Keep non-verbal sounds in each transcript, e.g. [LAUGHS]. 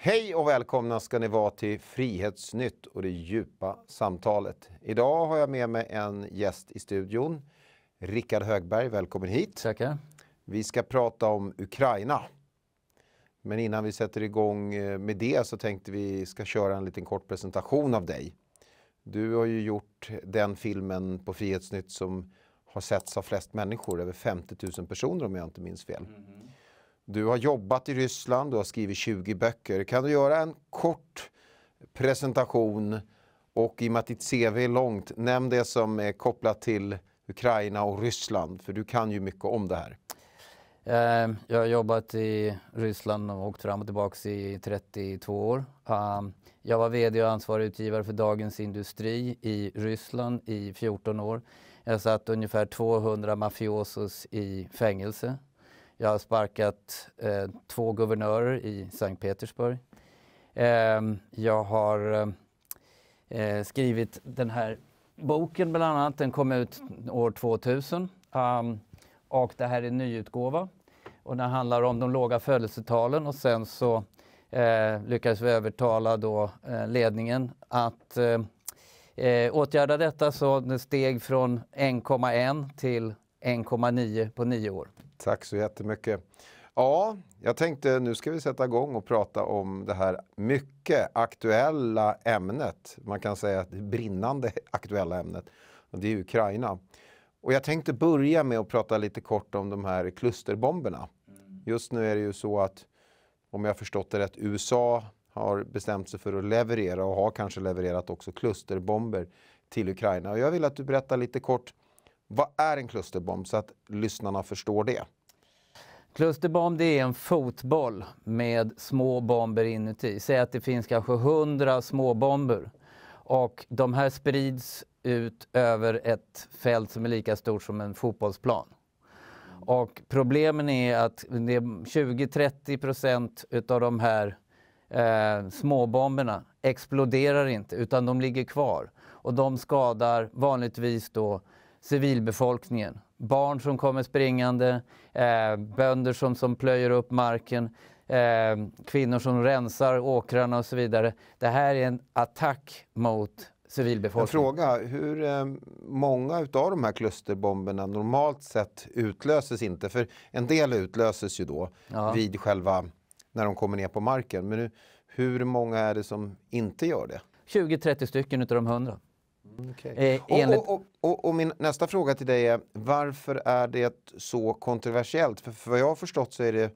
Hej och välkomna ska ni vara till Frihetsnytt och det djupa samtalet. Idag har jag med mig en gäst i studion. Rickard Högberg, välkommen hit. Tackar. Vi ska prata om Ukraina. Men innan vi sätter igång eh, med det så tänkte vi ska köra en liten kort presentation av dig. Du har ju gjort den filmen på Frihetsnytt som har setts av flest människor, över 50 000 personer om jag inte minns fel. Mm. Du har jobbat i Ryssland, du har skrivit 20 böcker. Kan du göra en kort presentation och i och med att ditt CV är långt, nämn det som är kopplat till Ukraina och Ryssland, för du kan ju mycket om det här. Ehm, jag har jobbat i Ryssland och åkt fram och tillbaka i 32 år. Ehm, jag var VD och ansvarig utgivare för Dagens Industri i Ryssland i 14 år. Jag satt ungefär 200 mafiosos i fängelse jag har sparkat eh, två guvernörer i Sankt Petersburg. Eh, jag har eh, eh, skrivit den här boken bland annat. Den kom ut år 2000. Um, ehm, och det här är en nyutgåva. Och den handlar om de låga födelsetalen och sen så eh, lyckades vi övertala då, eh, ledningen att eh, eh åtgärda detta så det steg från 1,1 till 1,9 på nio år. Tack så jättemycket. Ja, jag tänkte nu ska vi sätta igång och prata om det här mycket aktuella ämnet. Man kan säga att det brinnande [LAUGHS] aktuella ämnet. Och det är Ukraina. Och jag tänkte börja med att prata lite kort om de här klusterbomberna. Mm. Just nu är det ju så att, om jag förstått det rätt, USA har bestämt sig för att leverera och har kanske levererat också klusterbomber till Ukraina. Och jag vill att du berättar lite kort vad är en klusterbomb så att lyssnarna förstår det? Klusterbomb det är en fotboll med små bomber inuti. Säg att det finns kanske 100 småbomber. Och de här sprids ut över ett fält som är lika stort som en fotbollsplan. Och problemen är att 20-30 procent av de här eh, småbomberna exploderar inte utan de ligger kvar. Och de skadar vanligtvis då civilbefolkningen. Barn som kommer springande, eh, bönder som, som plöjer upp marken, eh, kvinnor som rensar åkrarna och så vidare. Det här är en attack mot civilbefolkningen. En fråga, hur eh, många utav de här klusterbomberna normalt sett utlöses inte? För en del utlöses ju då ja. vid själva, när de kommer ner på marken. Men nu, hur många är det som inte gör det? 20-30 stycken utav de 100. Okay. Eh, enligt... Och, och, och, och, min nästa fråga till dig är varför är det så kontroversiellt? För, för vad jag har förstått så är det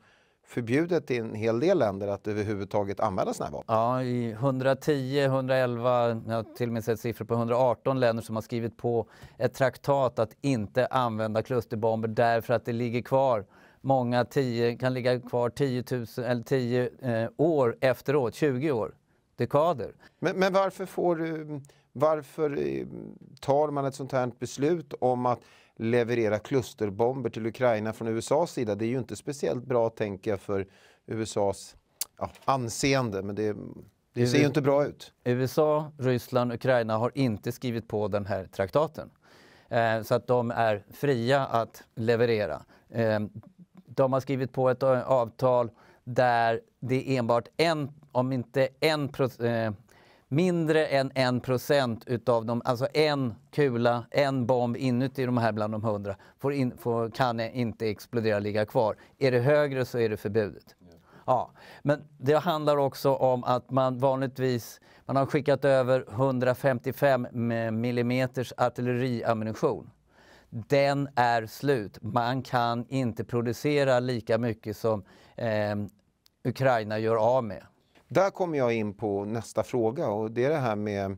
förbjudet i en hel del länder att överhuvudtaget använda sådana här vapen. Ja, i 110, 111, jag har till och med sett siffror på 118 länder som har skrivit på ett traktat att inte använda klusterbomber därför att det ligger kvar många tio, kan ligga kvar 10, 000, eller 10 eh, år efteråt, 20 år, dekader. Men, men varför får du varför eh, tar man ett sånt här beslut om att leverera klusterbomber till Ukraina från USAs sida? Det är ju inte speciellt bra, tänker jag, för USAs ja, anseende. Men det, det ser ju inte bra ut. USA, Ryssland, Ukraina har inte skrivit på den här traktaten. Eh, så att de är fria att leverera. Eh, de har skrivit på ett avtal där det är enbart en, om inte en eh, mindre än en procent utav de, alltså en kula, en bomb inuti de här bland de hundra, får in, får, kan inte explodera och ligga kvar. Är det högre så är det förbjudet. Ja, men det handlar också om att man vanligtvis man har skickat över 155 mm artilleriammunition. Den är slut. Man kan inte producera lika mycket som eh, Ukraina gör av med. Där kommer jag in på nästa fråga och det är det här med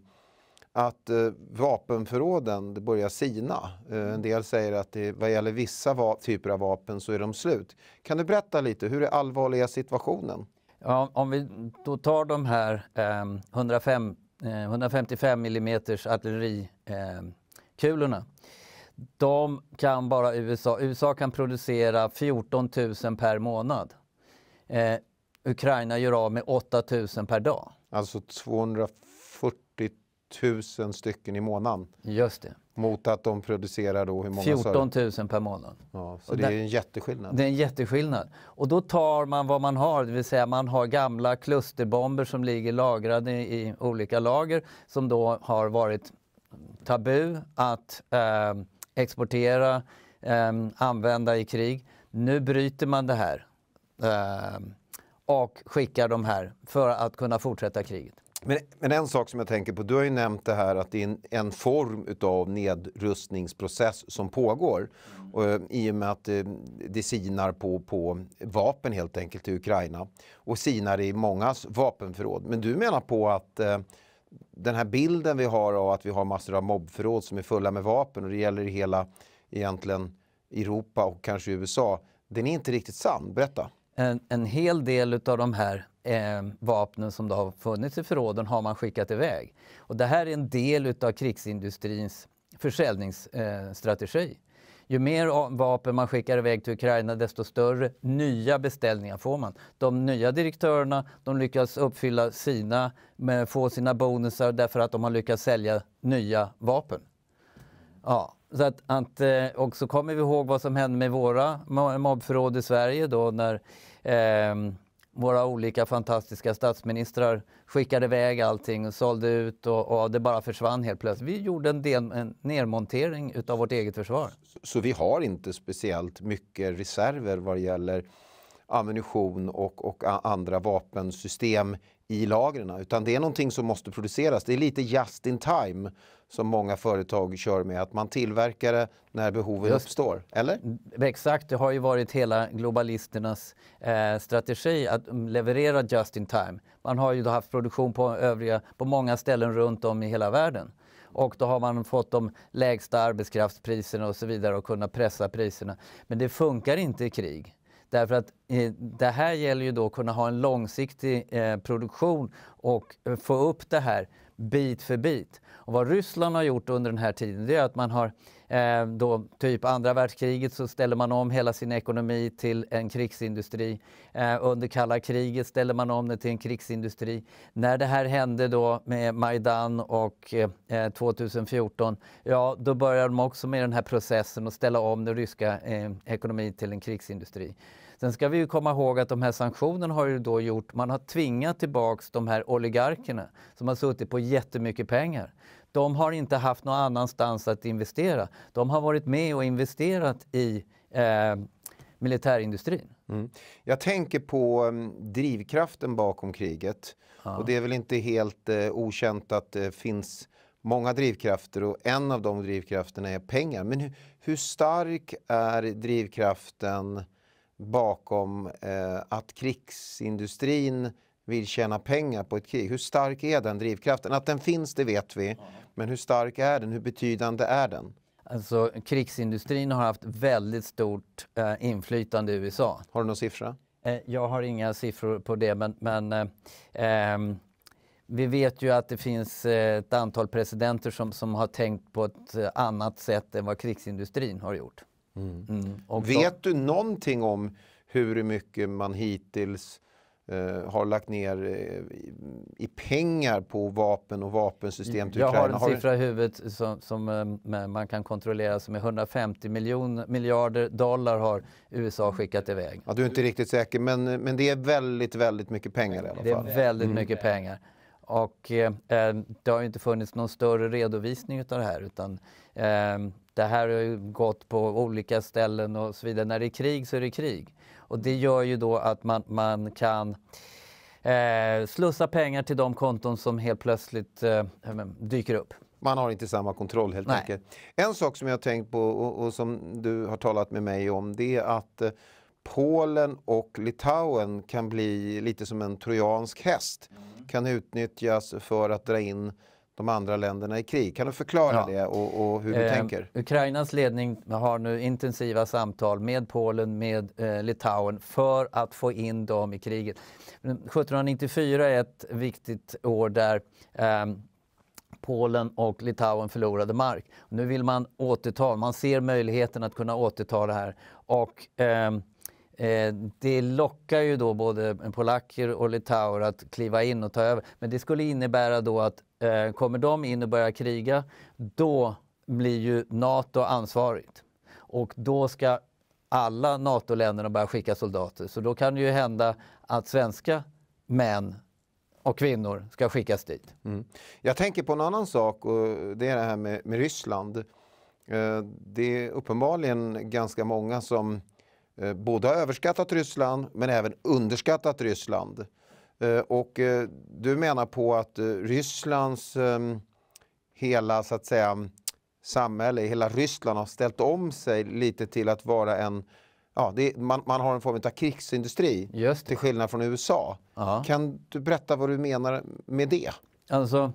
att eh, vapenförråden börjar sina. Eh, en del säger att det, vad gäller vissa typer av vapen så är de slut. Kan du berätta lite, hur är allvarliga situationen? Ja, om vi då tar de här ehm, eh, 105, eh, 155 mm artillerikulorna. de kan bara USA. USA kan producera 14 000 per månad. Eh, Ukraina gör av med 8000 per dag. Alltså 240 000 stycken i månaden. Just det. Mot att de producerar då hur många 14 000 per månad. Ja, så och det är en jätteskillnad. Det är en jätteskillnad. Och då tar man vad man har, det vill säga man har gamla klusterbomber som ligger lagrade i olika lager som då har varit tabu att eh, exportera, eh, använda i krig. Nu bryter man det här. Eh, och skickar de här för att kunna fortsätta kriget. Men, men, en sak som jag tänker på, du har ju nämnt det här att det är en, en form av nedrustningsprocess som pågår. Mm. Och, eh, I och med att eh, det sinar på, på vapen helt enkelt till Ukraina och sinar i mångas vapenförråd. Men du menar på att eh, den här bilden vi har av att vi har massor av mobbförråd som är fulla med vapen och det gäller i hela egentligen Europa och kanske USA, den är inte riktigt sann. Berätta en, en hel del av de här eh, vapnen som det har funnits i förråden har man skickat iväg. Och det här är en del av krigsindustrins försäljningsstrategi. Eh, ju mer vapen man skickar iväg till Ukraina desto större nya beställningar får man. De nya direktörerna de lyckas uppfylla sina, få sina bonusar därför att de har lyckats sälja nya vapen. Ja, så att, att, eh, och så kommer vi ihåg vad som hände med våra mobbförråd i Sverige då när eh, våra olika fantastiska statsministrar skickade iväg allting och sålde ut och, och, det bara försvann helt plötsligt. Vi gjorde en, del, en nedmontering utav vårt eget försvar. Så, så vi har inte speciellt mycket reserver vad det gäller ammunition och, och andra vapensystem i lagren. Utan det är någonting som måste produceras. Det är lite just in time som många företag kör med. Att man tillverkar det när behoven Just, uppstår. Eller? Mm, exakt, det har ju varit hela globalisternas eh, strategi att mm, leverera just in time. Man har ju haft produktion på, övriga, på många ställen runt om i hela världen. Och då har man fått de lägsta arbetskraftspriserna och så vidare och kunnat pressa priserna. Men det funkar inte i krig. Därför att eh, det här gäller ju då att kunna ha en långsiktig eh, produktion och eh, få upp det här bit för bit. Och vad Ryssland har gjort under den här tiden det är att man har eh, då typ andra världskriget så ställer man om hela sin ekonomi till en krigsindustri. Eh, under kalla kriget ställer man om det till en krigsindustri. När det här hände då med Majdan och eh, 2014, ja då börjar de också med den här processen att ställa om den ryska ekonomin till en krigsindustri. Sen ska vi ju komma ihåg att de här sanktionerna har ju då gjort, man har tvingat tillbaks de här oligarkerna som har suttit på jättemycket pengar. De har inte haft någon annanstans att investera. De har varit med och investerat i eh, militärindustrin. Mm. Jag tänker på um, drivkraften bakom kriget. Ja. Och det är väl inte helt eh, okänt att det finns många drivkrafter och en av de drivkrafterna är pengar. Men hur, hur stark är drivkraften bakom eh, att krigsindustrin vill tjäna pengar på ett krig. Hur stark är den drivkraften? Att den finns, det vet vi. Men hur stark är den? Hur betydande är den? Alltså, krigsindustrin har haft väldigt stort eh, inflytande i USA. Har du någon siffra? Eh, jag har inga siffror på det, men, men eh, ehm, vi vet ju att det finns eh, ett antal presidenter som, som har tänkt på ett eh, annat sätt än vad krigsindustrin har gjort. Mm. Mm. Vet du någonting om hur mycket man hittills eh, har lagt ner i, eh, i pengar på vapen och vapensystem till Jag Ukraina? har en siffra i huvudet som, som eh, man kan kontrollera som är 150 miljon, miljarder dollar har USA skickat iväg. Ja, du är inte riktigt säker men, men det är väldigt, väldigt mycket pengar i alla fall. Det är väldigt mm. mycket pengar. Och eh, eh det har inte funnits någon större redovisning av det här utan eh, det här har ju gått på olika ställen och så vidare. När det är krig så är det krig. Och det gör ju då att man, man kan eh, slussa pengar till de konton som helt plötsligt eh, dyker upp. Man har inte samma kontroll helt Nej. enkelt. En sak som jag har tänkt på och, och, som du har talat med mig om det är att eh, Polen och Litauen kan bli lite som en trojansk häst. Mm. Kan utnyttjas för att dra in de andra länderna i krig. Kan du förklara ja. det och, och hur du eh, tänker? Ukrainas ledning har nu intensiva samtal med Polen, med eh, Litauen för att få in dem i kriget. 1794 är ett viktigt år där eh, Polen och Litauen förlorade mark. Nu vill man återta, man ser möjligheten att kunna återta det här. Och, ehm, Eh, det lockar ju då både polacker och litauer att kliva in och ta över. Men det skulle innebära då att Eh, kommer de in och börjar kriga, då blir ju Nato ansvarigt. Och då ska alla NATO-länderna börja skicka soldater. Så då kan det ju hända att svenska män och kvinnor ska skickas dit. Mm. Jag tänker på en annan sak och det är det här med, med Ryssland. Eh, det är uppenbarligen ganska många som eh, både har överskattat Ryssland men även underskattat Ryssland. Eh, och eh, du menar på att eh, Rysslands ehm, hela så att säga samhälle, hela Ryssland har ställt om sig lite till att vara en Ja, det, man, man, har en form av krigsindustri Just till skillnad från USA. Aha. Kan du berätta vad du menar med det? Alltså,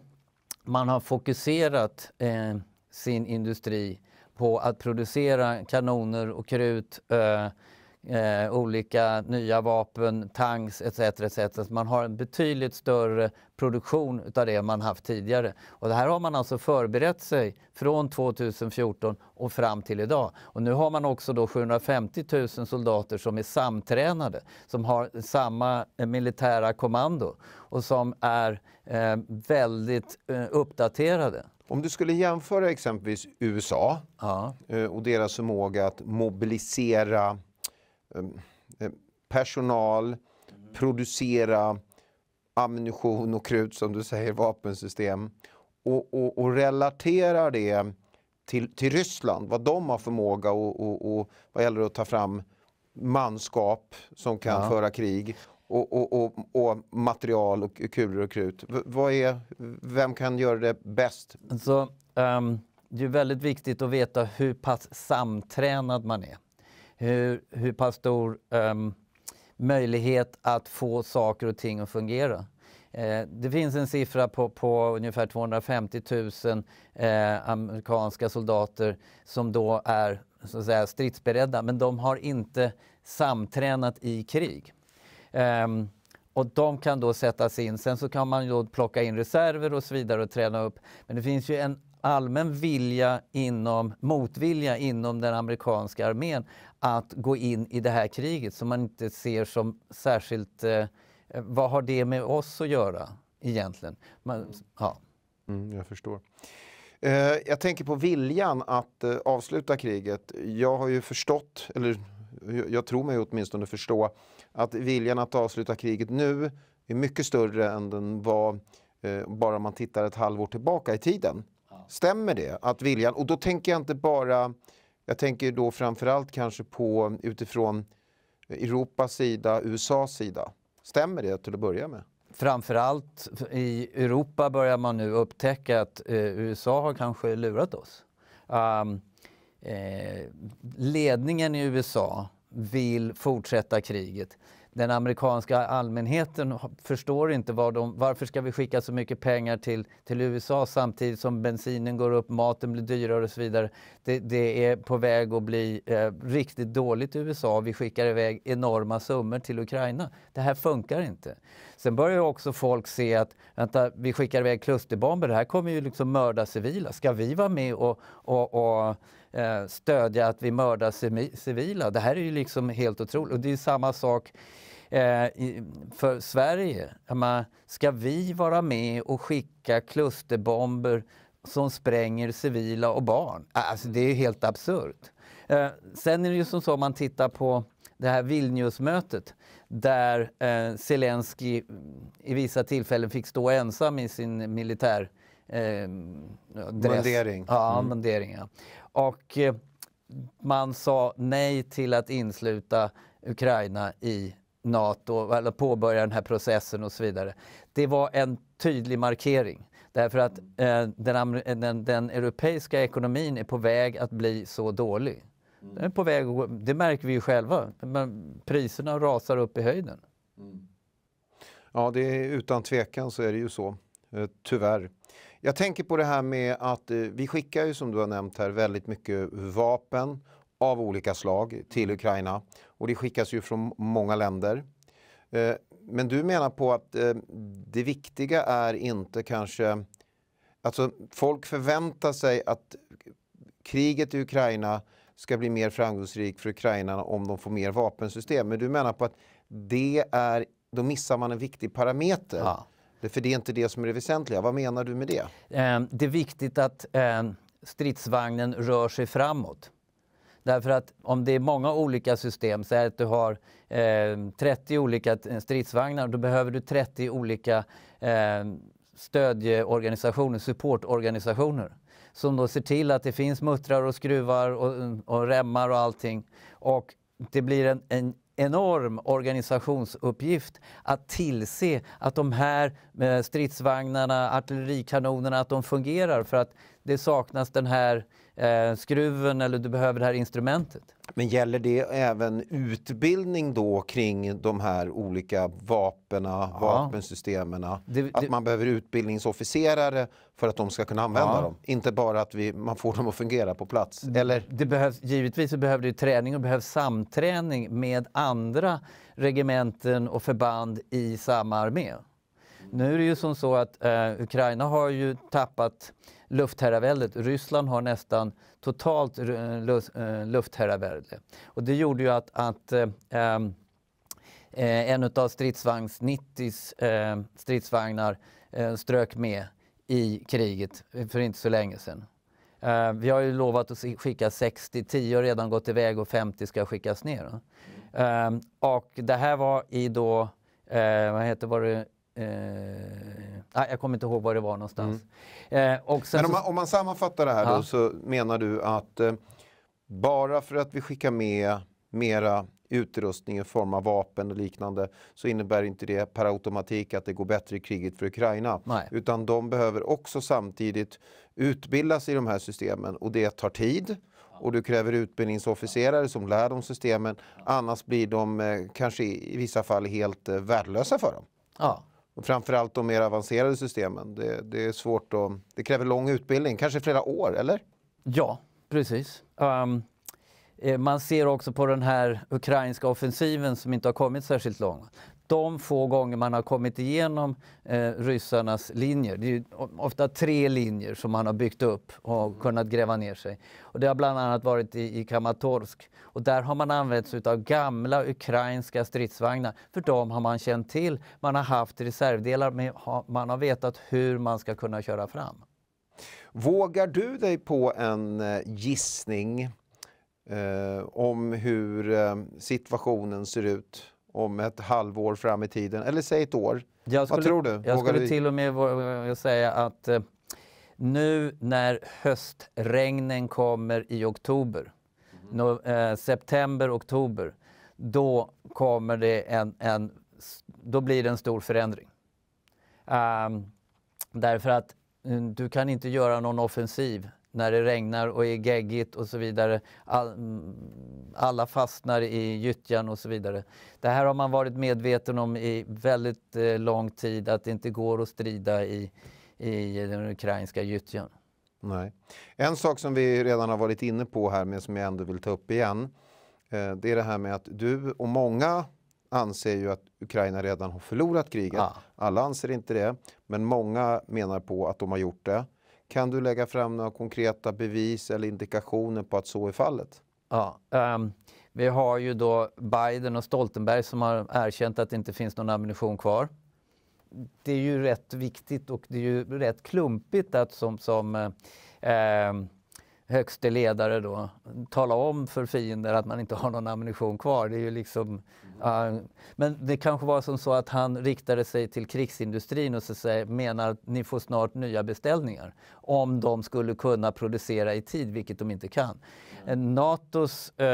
man har fokuserat eh, sin industri på att producera kanoner och krut eh, eh, olika nya vapen, tanks etc. etc. man har en betydligt större produktion utav det man haft tidigare. Och det här har man alltså förberett sig från 2014 och fram till idag. Och nu har man också då 750 000 soldater som är samtränade, som har samma eh, militära kommando och som är eh, väldigt eh, uppdaterade. Om du skulle jämföra exempelvis USA ja. Eh, och deras förmåga att mobilisera Ehm, ehm, personal, mm-hmm. producera ammunition och krut, som du säger, vapensystem och, och, och relaterar det till, till Ryssland, vad de har förmåga och, och, och vad gäller att ta fram manskap som kan ja. föra krig och, och, och, material och kulor och krut. Vad är, vem kan göra det bäst? Så, um, det är väldigt viktigt att veta hur pass samtränad man är hur, hur pass stor um, möjlighet att få saker och ting att fungera. Eh, det finns en siffra på, på ungefär 250 000 eh, amerikanska soldater som då är så att säga, stridsberedda, men de har inte samtränat i krig. Eh, och de kan då sättas in. Sen så kan man då plocka in reserver och så vidare och träna upp. Men det finns ju en allmän vilja inom, motvilja inom den amerikanska armén att gå in i det här kriget som man inte ser som särskilt... Eh, vad har det med oss att göra egentligen? Man, ja. Mm, jag förstår. Eh, jag tänker på viljan att eh, avsluta kriget. Jag har ju förstått, eller jag tror mig åtminstone förstå, att viljan att avsluta kriget nu är mycket större än den var eh, bara man tittar ett halvår tillbaka i tiden. Stämmer det att viljan, och då tänker jag inte bara, jag tänker då framförallt kanske på utifrån Europas sida, USAs sida. Stämmer det till att börja med? Framförallt i Europa börjar man nu upptäcka att eh, USA har kanske lurat oss. Um, eh, ledningen i USA vill fortsätta kriget den amerikanska allmänheten förstår inte var de, varför ska vi skicka så mycket pengar till, till USA samtidigt som bensinen går upp, maten blir dyrare och så vidare. Det, det är på väg att bli eh, riktigt dåligt i USA. Vi skickar iväg enorma summor till Ukraina. Det här funkar inte. Sen börjar också folk se att vänta, vi skickar iväg klusterbomber, det här kommer ju liksom mörda civila. Ska vi vara med och, och, och Eh, stödja att vi mördar civila. Det här är ju liksom helt otroligt. Och det är samma sak eh, för Sverige. Ska vi vara med och skicka klusterbomber som spränger civila och barn? Alltså, det är ju helt absurt. Eh, sen är det ju som så om man tittar på det här Vilniusmötet där eh, Zelensky i vissa tillfällen fick stå ensam i sin militär eh, dress. Mundering. Ja, mm. mundering ja. Och eh, man sa nej till att insluta Ukraina i Nato, eller påbörja den här processen och så vidare. Det var en tydlig markering. Därför att eh, den, den, den, europeiska ekonomin är på väg att bli så dålig. Mm. Den är på väg att, det märker vi ju själva. Men priserna rasar upp i höjden. Mm. Ja, det är, utan tvekan så är det ju så. Eh, tyvärr. Jag tänker på det här med att eh, vi skickar ju som du har nämnt här väldigt mycket vapen av olika slag till Ukraina och det skickas ju från många länder. Eh, men du menar på att det viktiga är inte kanske, alltså folk förväntar sig att kriget i Ukraina ska bli mer framgångsrikt för Ukraina om de får mer vapensystem. Men du menar på att det är, då missar man en viktig parameter. Ja för det är inte det som är det väsentliga. Vad menar du med det? Ehm, det är viktigt att ehm, stridsvagnen rör sig framåt. Därför att om det är många olika system, säg att du har 30 ehm, olika eh, stridsvagnar, då behöver du 30 olika eh, stödjeorganisationer, supportorganisationer som då ser till att det finns muttrar och skruvar och, och remmar och allting. Och det blir en, en enorm organisationsuppgift att tillse att de här eh, stridsvagnarna, artillerikanonerna, att de fungerar för att det saknas den här eh, skruven eller du behöver det här instrumentet. Men gäller det även utbildning då kring de här olika vapena, ja. vapensystemen? Att man behöver utbildningsofficerare för att de ska kunna använda ja. dem? Inte bara att vi, man får dem att fungera på plats? Eller? Det behövs, givetvis så behöver det träning och behövs samträning med andra regementen och förband i samma armé. Nu är det ju som så att eh, Ukraina har ju tappat luftherraväldet. Ryssland har nästan totalt eh, eh, luftherravälde. Och det gjorde ju att, att eh, eh en av stridsvagns 90 eh, stridsvagnar eh, strök med i kriget för inte så länge sedan. Eh, vi har ju lovat att skicka 60, 10 har redan gått iväg och 50 ska skickas ner. Mm. och det här var i då, vad heter var det, Eh, jag kommer inte ihåg var det var någonstans. Mm. Eh, och Men om, man, om man sammanfattar det här ja. då så menar du att eh, bara för att vi skickar med mera utrustning i form av vapen och liknande så innebär inte det per automatik att det går bättre i kriget för Ukraina. Nej. Utan de behöver också samtidigt utbildas i de här systemen och det tar tid och du kräver utbildningsofficerare som lär dem systemen annars blir de eh, kanske i vissa fall helt eh, värdelösa för dem. Ja. Och framförallt de mer avancerade systemen. Det, det är svårt och det kräver lång utbildning, kanske flera år, eller? Ja, precis. Um, man ser också på den här ukrainska offensiven som inte har kommit särskilt långt de få gånger man har kommit igenom eh, ryssarnas linjer, det är ofta tre linjer som man har byggt upp och mm. kunnat gräva ner sig. Och det har bland annat varit i, i Kramatorsk. Och där har man använt sig av gamla ukrainska stridsvagnar, för dem har man känt till. Man har haft reservdelar, men man har vetat hur man ska kunna köra fram. Vågar du dig på en eh, gissning eh, om hur eh, situationen ser ut om ett halvår fram i tiden, eller säg ett år. Skulle, Vad tror du? Jag skulle du... till och med säga att eh, nu när höstregnen kommer i oktober, mhm. no, eh, september, oktober, då, kommer det en, en, då blir det en stor förändring. Um, därför att mm, du kan inte göra någon offensiv när det regnar och är geggigt och så vidare. All, mm, alla fastnar i gyttjan och så vidare. Det här har man varit medveten om i väldigt eh, lång tid att det inte går att strida i, i den ukrainska gyttjan. Nej. En sak som vi redan har varit inne på här men som jag ändå vill ta upp igen. Eh, det är det här med att du och många anser ju att Ukraina redan har förlorat kriget. Ah. Alla anser inte det, men många menar på att de har gjort det. Kan du lägga fram några konkreta bevis eller indikationer på att så är fallet? Ja, um, vi har ju då Biden och Stoltenberg som har erkänt att det inte finns någon ammunition kvar. Det är ju rätt viktigt och det är ju rätt klumpigt att som, som eh, ehm, högste ledare då tala om för fiender att man inte har någon ammunition kvar. Det är ju liksom, mm. uh, men det kanske var som så att han riktade sig till krigsindustrin och så säger, menar att ni får snart nya beställningar om de skulle kunna producera i tid, vilket de inte kan. Mm. Eh, Natos uh,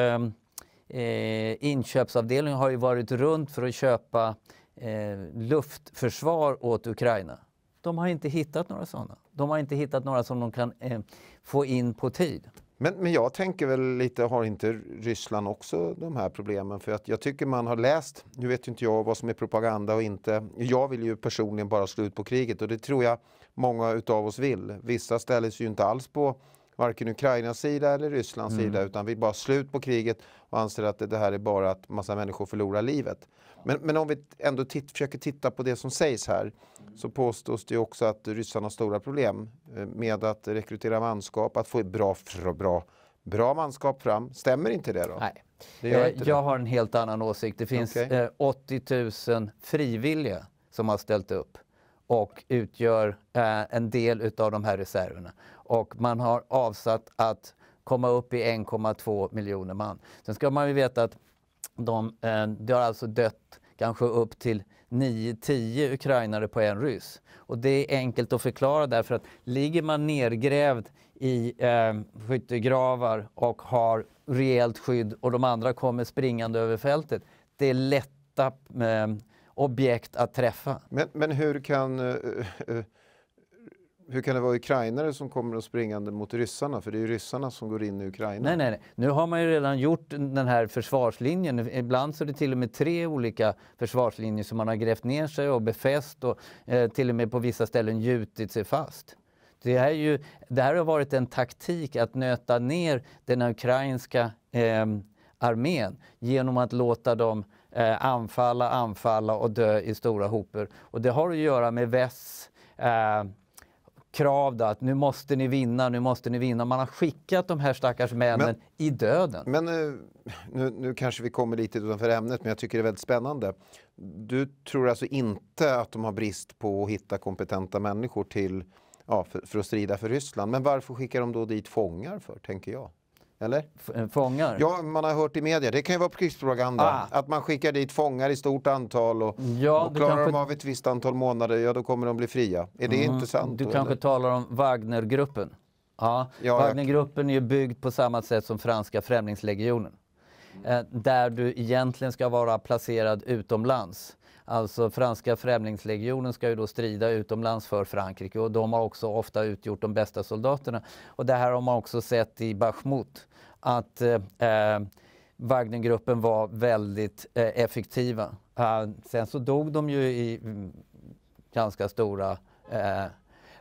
eh, inköpsavdelning har ju varit runt för att köpa eh, luftförsvar åt Ukraina. De har inte hittat några sådana. De har inte hittat några som de kan eh, få in på tid. Men, men jag tänker väl lite, har inte Ryssland också de här problemen? För att jag tycker man har läst, nu vet ju inte jag vad som är propaganda och inte. Jag vill ju personligen bara slå ut på kriget och det tror jag många utav oss vill. Vissa ställer sig ju inte alls på varken Ukrainas sida eller Rysslands mm. sida utan vill bara slut på kriget och anser att det här är bara att massa människor förlorar livet. Men, men om vi ändå titt, försöker titta på det som sägs här så påstås det också att ryssarna har stora problem eh, med att rekrytera manskap, att få bra, bra, bra manskap fram. Stämmer inte det då? Nej. Det eh, jag det. har en helt annan åsikt. Det finns okay. 80 000 frivilliga som har ställt upp och utgör eh, en del utav de här reserverna. Och man har avsatt att komma upp i 1,2 miljoner man. Sen ska man ju veta att de, eh, det har alltså dött kanske upp till 9-10 ukrainare på en ryss. Och det är enkelt att förklara därför att ligger man nergrävd i eh, skyttegravar och har rejält skydd och de andra kommer springande över fältet, det är lätta eh, objekt att träffa. Men, men hur kan... Eh, eh hur kan det vara ukrainare som kommer och springande mot ryssarna? För det är ju ryssarna som går in i Ukraina. Nej, nej, nej. Nu har man ju redan gjort den här försvarslinjen. Ibland så är det till och med tre olika försvarslinjer som man har grävt ner sig och befäst och eh, till och med på vissa ställen gjutit sig fast. Det här, ju, det här har varit en taktik att nöta ner den ukrainska eh, armén genom att låta dem eh, anfalla, anfalla och dö i stora hoper. Och det har att göra med västs eh, krav då, att nu måste ni vinna, nu måste ni vinna. Man har skickat de här stackars männen men, i döden. Men eh, nu, nu kanske vi kommer lite utanför ämnet, men jag tycker det är väldigt spännande. Du tror alltså inte att de har brist på att hitta kompetenta människor till, ja, för, för att strida för Ryssland. Men varför skickar de då dit fångar för, tänker jag? Eller? Eh, fångar? Ja, man har hört i media. Det kan ju vara krigspropaganda. Ah. Att man skickar dit fångar i stort antal och, ja, och klarar kanske... de av ett visst antal månader, ja då kommer de bli fria. Är det mm. inte sant? Du då, kanske eller? talar om Wagnergruppen? Ja, ja Wagnergruppen är ju byggd på samma sätt som franska främlingslegionen. Mm. där du egentligen ska vara placerad utomlands Alltså franska främlingslegionen ska ju då strida utomlands för Frankrike och de har också ofta utgjort de bästa soldaterna. Och det här har man också sett i Bachmut att eh, eh, Wagnergruppen var väldigt eh, effektiva. Eh, sen så dog de ju i mm, ganska stora... Eh,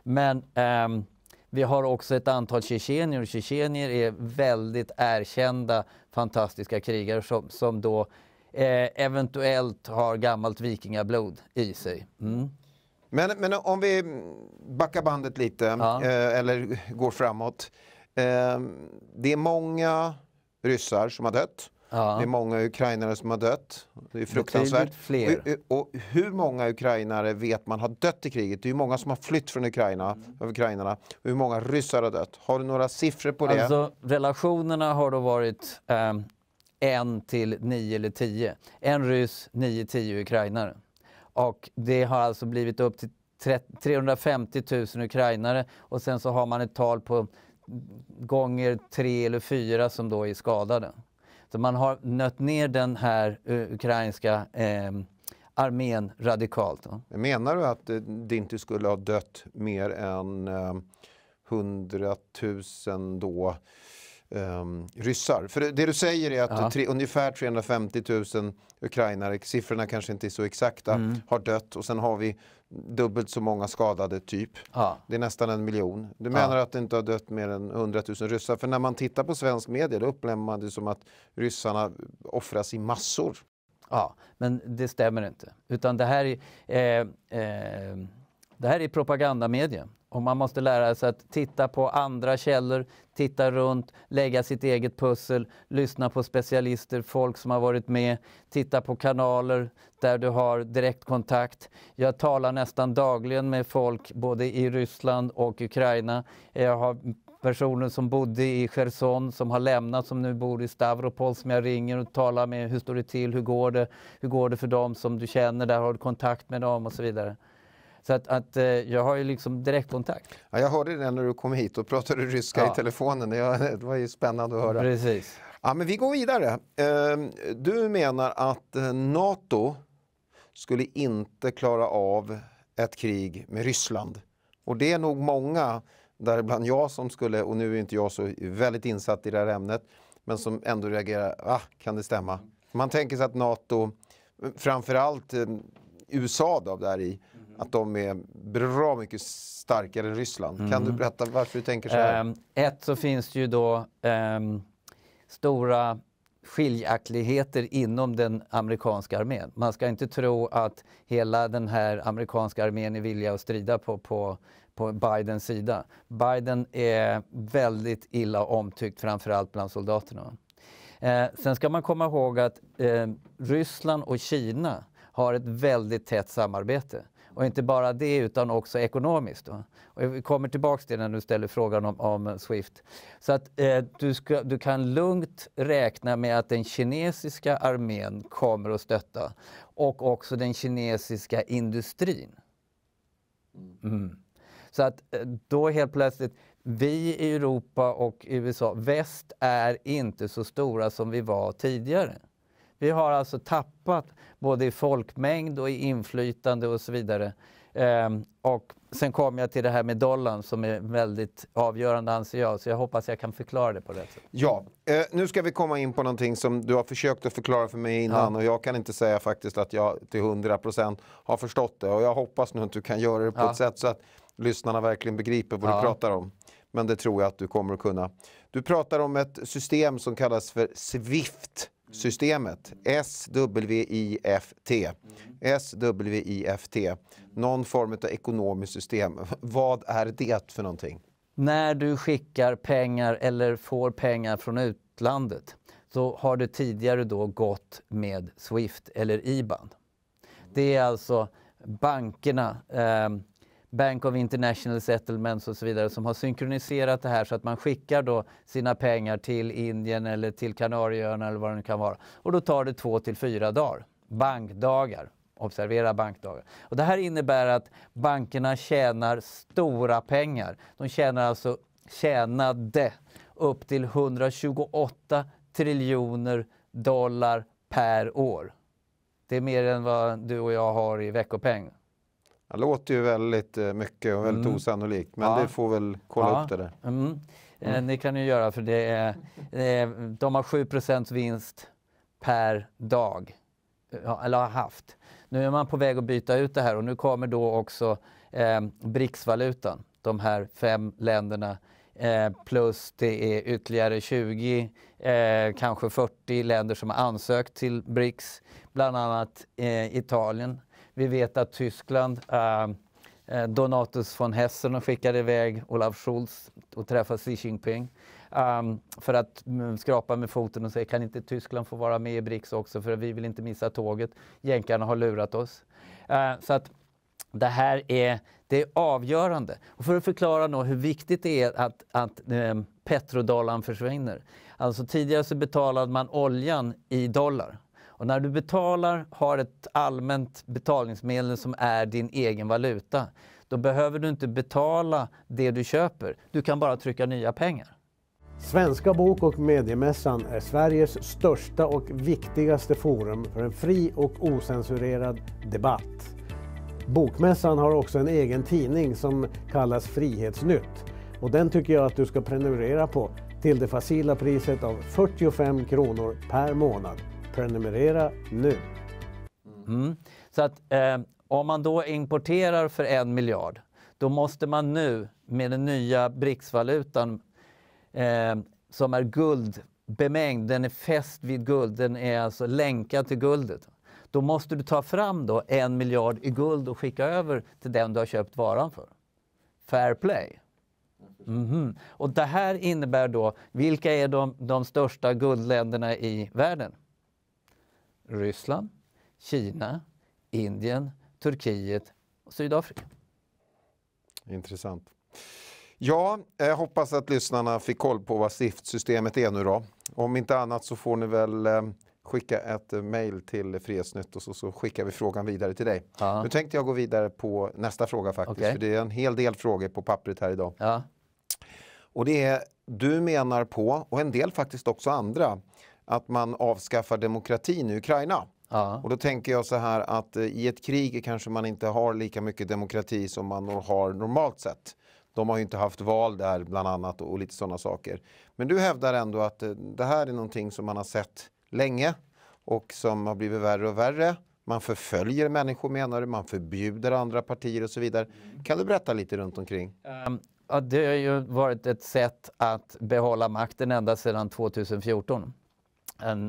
men ehm, vi har också ett antal tjetjenier och tjetjenier är väldigt erkända fantastiska krigare som, som då Eh, eventuellt har gammalt vikingablod i sig. Mm. Men, men om vi backar bandet lite, ja. Eh, eller går framåt. Eh, det är många ryssar som har dött. Ja. Det är många ukrainare som har dött. Det är fruktansvärt. Och, och, hur många ukrainare vet man har dött i kriget? Det är ju många som har flytt från Ukraina, mm. ukrainarna. Hur många ryssar har dött? Har du några siffror på det? Alltså, relationerna har då varit eh, en till nio eller tio. En ryss, nio, tio ukrainare. Och det har alltså blivit upp till 350 000 ukrainare och sen så har man ett tal på gånger tre eller fyra som då är skadade. Så man har nött ner den här eh, ukrainska eh, armén radikalt. Menar du att eh, det inte skulle ha dött mer än eh, 100 000 då um, ryssar. För det du säger är att ja. tre, ungefär 350 000 ukrainare, siffrorna kanske inte är så exakta, mm. har dött och sen har vi dubbelt så många skadade typ. Ja. Det är nästan en miljon. Du menar ja. att det inte har dött mer än 100 000 ryssar? För när man tittar på svensk media då upplever man det som att ryssarna offras i massor. Ja, men det stämmer inte. Utan det här är... Eh, eh, det här är propagandamedia. och man måste lära sig att titta på andra källor, titta runt, lägga sitt eget pussel, lyssna på specialister, folk som har varit med, titta på kanaler där du har direktkontakt. Jag talar nästan dagligen med folk både i Ryssland och Ukraina. Jag har personer som bodde i Cherson som har lämnat, som nu bor i Stavropol som jag ringer och talar med. Hur står det till? Hur går det? Hur går det för dem som du känner? Där har du kontakt med dem och så vidare. Så att, att eh, jag har ju liksom direktkontakt. Ja, jag hörde det när du kom hit, och pratade ryska ja. i telefonen. Det var ju spännande att höra. Precis. Ja, men vi går vidare. Ehm, du menar att eh, Nato skulle inte klara av ett krig med Ryssland. Och det är nog många, däribland jag som skulle, och nu är inte jag så väldigt insatt i det här ämnet, men som ändå reagerar, ah, kan det stämma? Man tänker sig att Nato, framförallt eh, USA då, där i, Mm. att de är bra mycket starkare än Ryssland. Mm. Kan du mm. berätta varför du tänker så här? Um, ett så finns det ju då um, stora skiljaktigheter inom den amerikanska armén. Man ska inte tro att hela den här amerikanska armén är villiga att strida på, på, på Bidens sida. Biden är väldigt illa omtyckt, framförallt bland soldaterna. Eh, sen ska man komma ihåg att eh, Ryssland och Kina har ett väldigt tätt samarbete. Och inte bara det, utan också ekonomiskt. Och vi kommer tillbaka till det när du ställer frågan om, om Swift. Så att eh, du, ska, du kan lugnt räkna med att den kinesiska armén kommer att stötta. Och också den kinesiska industrin. Mm. mm. Så att eh, då helt plötsligt, vi i Europa och USA, väst är inte så stora som vi var tidigare. Vi har alltså tappat både i folkmängd och i inflytande och så vidare. Um, och sen kom jag till det här med dollarn som är väldigt avgörande anser jag, så jag hoppas jag kan förklara det på rätt sätt. Ja, eh, nu ska vi komma in på någonting som du har försökt att förklara för mig innan ja. och jag kan inte säga faktiskt att jag till 100% har förstått det och jag hoppas nu att du kan göra det på ja. ett sätt så att lyssnarna verkligen begriper vad ja. du pratar om. Men det tror jag att du kommer att kunna. Du pratar om ett system som kallas för Swift systemet. SWIFT. SWIFT. Någon form av ekonomiskt system. [LAUGHS] Vad är det för någonting? När du skickar pengar eller får pengar från utlandet så har det tidigare då gått med Swift eller IBAN. Det är alltså bankerna eh, Bank of International Settlements och så vidare som har synkroniserat det här så att man skickar då sina pengar till Indien eller till Kanarieöarna eller vad det nu kan vara. Och då tar det två till fyra dagar. Bankdagar. Observera bankdagar. Och det här innebär att bankerna tjänar stora pengar. De tjänar alltså tjänade upp till 128 triljoner dollar per år. Det är mer än vad du och jag har i veckopeng. Det låter ju väldigt eh, mycket och väldigt mm. osannolikt, men ja. det får väl kolla ja. upp det där. Mm. Eh, mm. Eh, ni kan ju göra, för det är, de har 7 vinst per dag, eller har haft. Nu är man på väg att byta ut det här och nu kommer då också eh, BRICS-valutan, de här fem länderna Eh, plus det är ytterligare 20, eh, kanske 40 länder som har ansökt till BRICS. Bland annat eh, Italien vi vet att Tyskland äh, Donatus von Hessen skickade iväg Olaf Scholz och träffade Xi Jinping um, för att skrapa med foten och säga kan inte Tyskland få vara med i BRICS också för vi vill inte missa tåget. Jänkarna har lurat oss. Uh, så att det här är, det är avgörande. Och för att förklara då hur viktigt det är att, att um, petrodollarn försvinner. Alltså tidigare så betalade man oljan i dollar. Och när du betalar, har ett allmänt betalningsmedel som är din egen valuta, då behöver du inte betala det du köper. Du kan bara trycka nya pengar. Svenska bok och mediemässan är Sveriges största och viktigaste forum för en fri och osensurerad debatt. Bokmässan har också en egen tidning som kallas Frihetsnytt och den tycker jag att du ska prenumerera på till det facila priset av 45 kronor per månad. Prenumerera nu! Mm. Så att eh, om man då importerar för en miljard, då måste man nu med den nya BRICS-valutan eh, som är guldbemängd, den är fäst vid guld, den är alltså länkad till guldet. Då måste du ta fram då en miljard i guld och skicka över till den du har köpt varan för. Fair play. Mm -hmm. Och det här innebär då, vilka är de, de största guldländerna i världen? Ryssland, Kina, Indien, Turkiet och Sydafrika. Intressant. Ja, jag hoppas att lyssnarna fick koll på vad SIFT-systemet är nu då. Om inte annat så får ni väl eh, skicka ett eh, mejl till Frihetsnytt och så, så, skickar vi frågan vidare till dig. Ja. Nu tänkte jag gå vidare på nästa fråga faktiskt, okay. för det är en hel del frågor på pappret här idag. Ja. Och det är, du menar på, och en del faktiskt också andra, att man avskaffar demokratin i Ukraina. Ja. Och då tänker jag så här att eh, i ett krig kanske man inte har lika mycket demokrati som man har normalt sett. De har ju inte haft val där bland annat och lite sådana saker. Men du hävdar ändå att eh, det här är någonting som man har sett länge och som har blivit värre och värre. Man förföljer människor menar du, man förbjuder andra partier och så vidare. Kan du berätta lite runt omkring? Ehm, ja, det har ju varit ett sätt att behålla makten ända sedan 2014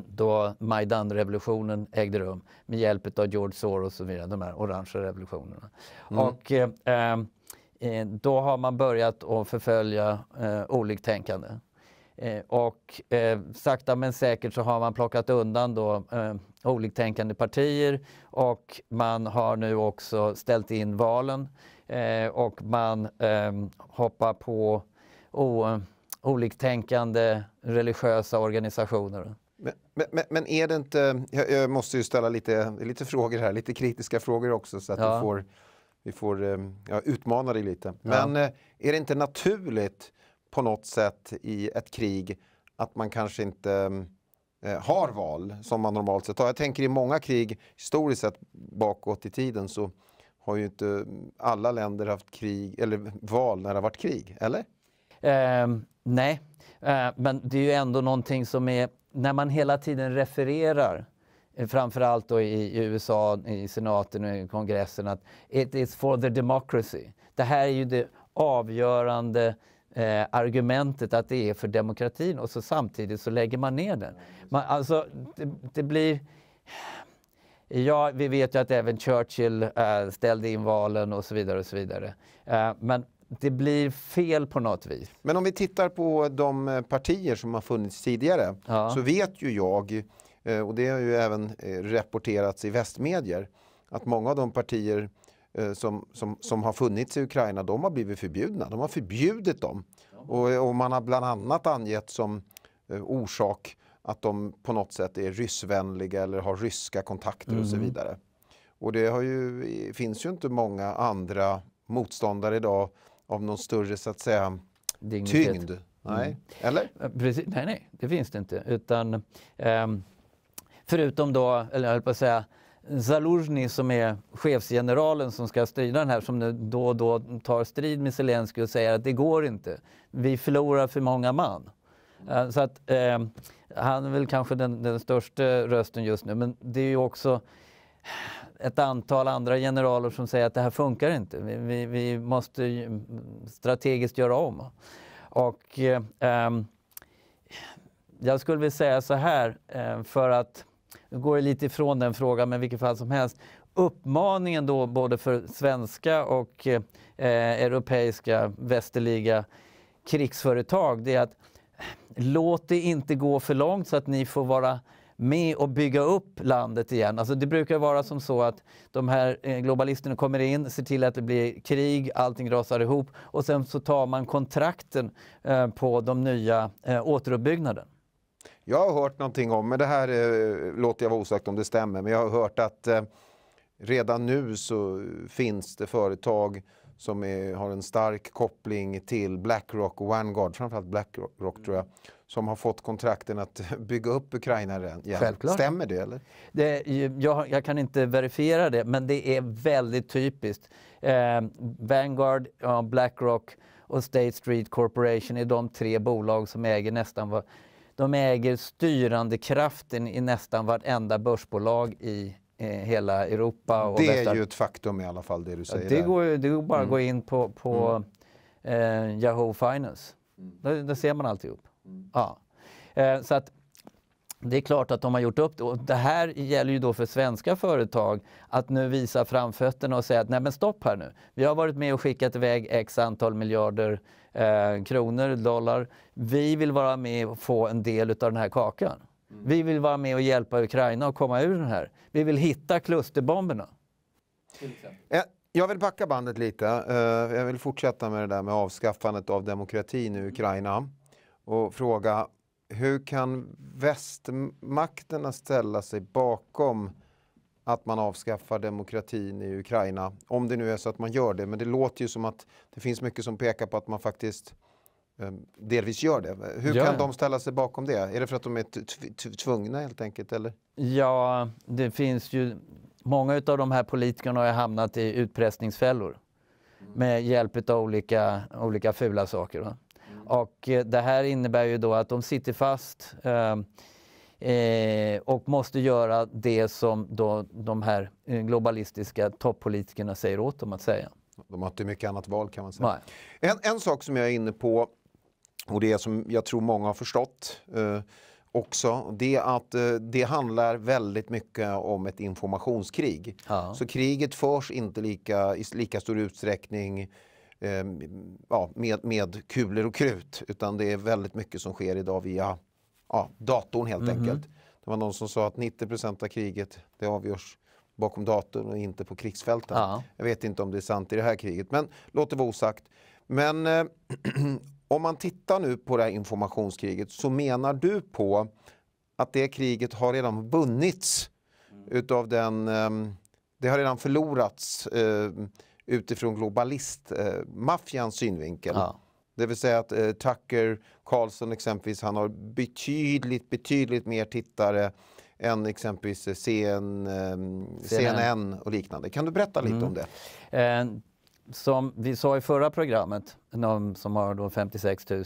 då Majdan-revolutionen ägde rum med hjälp av George Soros och så vidare, de här orangea revolutionerna. Mm. Och ehm, eh, då har man börjat att förfölja eh, oliktänkande. Eh, och eh, sakta men säkert så har man plockat undan då eh, oliktänkande partier och man har nu också ställt in valen eh, och man ehm, hoppar på oliktänkande religiösa organisationer. Men, men, men, är det inte, jag, jag, måste ju ställa lite, lite frågor här, lite kritiska frågor också så att ja. vi får, vi får eh, ja, utmana dig lite. Men ja. Eh, är det inte naturligt på något sätt i ett krig att man kanske inte eh, eh, har val som man normalt sett har? Jag tänker i många krig historiskt sett bakåt i tiden så har ju inte alla länder haft krig eller val när det har varit krig, eller? Eh, nej, eh, men det är ju ändå någonting som är när man hela tiden refererar eh, framförallt då i USA, i senaten och i kongressen att it is for the democracy. Det här är ju det avgörande eh, argumentet att det är för demokratin och så samtidigt så lägger man ner den. Man, alltså, det, det blir... Ja, vi vet ju att även Churchill äh, ställde in valen och så vidare. och så vidare. Äh, men det blir fel på något vis. Men om vi tittar på de eh, partier som har funnits tidigare ja. så vet ju jag, eh, och det har ju även eh, rapporterats i västmedier, att många av de partier som, som, som har funnits i Ukraina, de har blivit förbjudna. De har förbjudit dem. Och, och man har bland annat angett som orsak att de på något sätt är ryssvänliga eller har ryska kontakter mm. och så mm. vidare. Och det ju, finns ju inte många andra motståndare idag av någon större så att säga tyngd. Nej, mm. eller? Precis. Nej, nej, det finns det inte. Utan, um, förutom då, eller jag höll på att säga, Zaluzhny som är chefsgeneralen som ska strida den här, som då och då tar strid med Zelensky och säger att det går inte. Vi förlorar för många man. Uh, så att, uh, han är väl kanske den, den största rösten just nu, men det är ju också ett antal andra generaler som säger att det här funkar inte. Vi, vi, vi måste strategiskt göra om. Och eh, jag skulle vilja säga så här, ehm, för att, nu går jag lite ifrån den frågan, men i vilket fall som helst. Uppmaningen då både för svenska och eh, europeiska västerliga krigsföretag, det är att låt det inte gå för långt så att ni får vara med och bygga upp landet igen. Alltså det brukar vara som så att de här eh, globalisterna kommer in, ser till att det blir krig, allting rasar ihop och sen så tar man kontrakten eh, på de nya eh, återuppbyggnaden. Jag har hört någonting om, men det här låter jag vara osagt om det stämmer, men jag har hört att redan nu så finns det företag som är, har en stark koppling till Blackrock och Vanguard, framförallt Blackrock tror jag, som har fått kontrakten att [LAUGHS] bygga upp Ukraina igen. Självklart. Stämmer det? eller? Det, jag, jag, kan inte verifiera det, men det är väldigt typiskt. Eh, Vanguard, Blackrock och State Street Corporation är de tre bolag som äger nästan vad, de äger styrande kraften i nästan vartenda börsbolag i eh, hela Europa. Och det västra. är ju ett faktum i alla fall det du säger. Ja, det, går, det går bara att gå mm. in på, på mm. eh, Yahoo Finance. Mm. Där, där ser man alltihop. Mm. Ja. Eh, så att, det är klart att de har gjort upp det. Och det här gäller ju då för svenska företag att nu visa framfötterna och säga att nej men stopp här nu. Vi har varit med och skickat iväg x antal miljarder eh, kronor, dollar. Vi vill vara med och få en del av den här kakan. Mm. Vi vill vara med och hjälpa Ukraina att komma ur den här. Vi vill hitta klusterbomberna. En, jag vill backa bandet lite. Eh, jag vill fortsätta med det där med avskaffandet av demokratin i Ukraina och fråga hur kan västmakterna ställa sig bakom att man avskaffar demokratin i Ukraina? Om det nu är så att man gör det, men det låter ju som att det finns mycket som pekar på att man faktiskt eh, delvis gör det. Hur ja. kan de ställa sig bakom det? Är det för att de är tvungna helt enkelt? Eller? Ja, det finns ju många av de här politikerna har hamnat i utpressningsfällor mm. med hjälp av olika, olika fula saker. Va? Mm. Och eh, det här innebär ju då att de sitter fast ehm, eh, och måste göra det som då de här eh, globalistiska toppolitikerna säger åt dem att säga. De har inte mycket annat val kan man säga. En, en, sak som jag är inne på och det är som jag tror många har förstått eh, också, det att eh, det handlar väldigt mycket om ett informationskrig. Ja. Så kriget förs inte lika, i lika stor utsträckning eh, ja, med, med kulor och krut utan det är väldigt mycket som sker idag via ja, datorn helt mm -hmm. enkelt. Det var någon som sa att 90 av kriget det avgörs bakom datorn och inte på krigsfälten. Ja. Jag vet inte om det är sant i det här kriget men låt det vara osagt. Men eh, [CLEARS THROAT] om man tittar nu på det här informationskriget så menar du på att det kriget har redan vunnits utav den, ehm, det har redan förlorats eh, utifrån globalistmaffians eh, synvinkel. Ja. Det vill säga att eh, Tucker Carlson exempelvis, han har betydligt, betydligt mer tittare än exempelvis CN, ehm, CNN. CNN och liknande. Kan du berätta lite mm. om det? som vi sa i förra programmet, de som har då 56 000